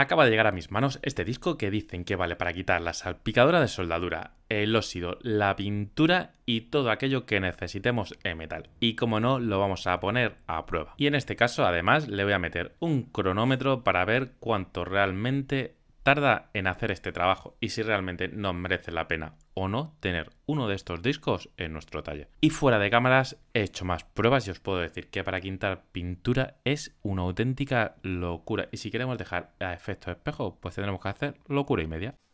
Acaba de llegar a mis manos este disco que dicen que vale para quitar la salpicadora de soldadura, el óxido, la pintura y todo aquello que necesitemos en metal. Y como no, lo vamos a poner a prueba. Y en este caso, además, le voy a meter un cronómetro para ver cuánto realmente tarda en hacer este trabajo y si realmente nos merece la pena o no tener uno de estos discos en nuestro taller. Y fuera de cámaras he hecho más pruebas y os puedo decir que para quintar pintura es una auténtica locura y si queremos dejar a efectos espejos pues tendremos que hacer locura y media.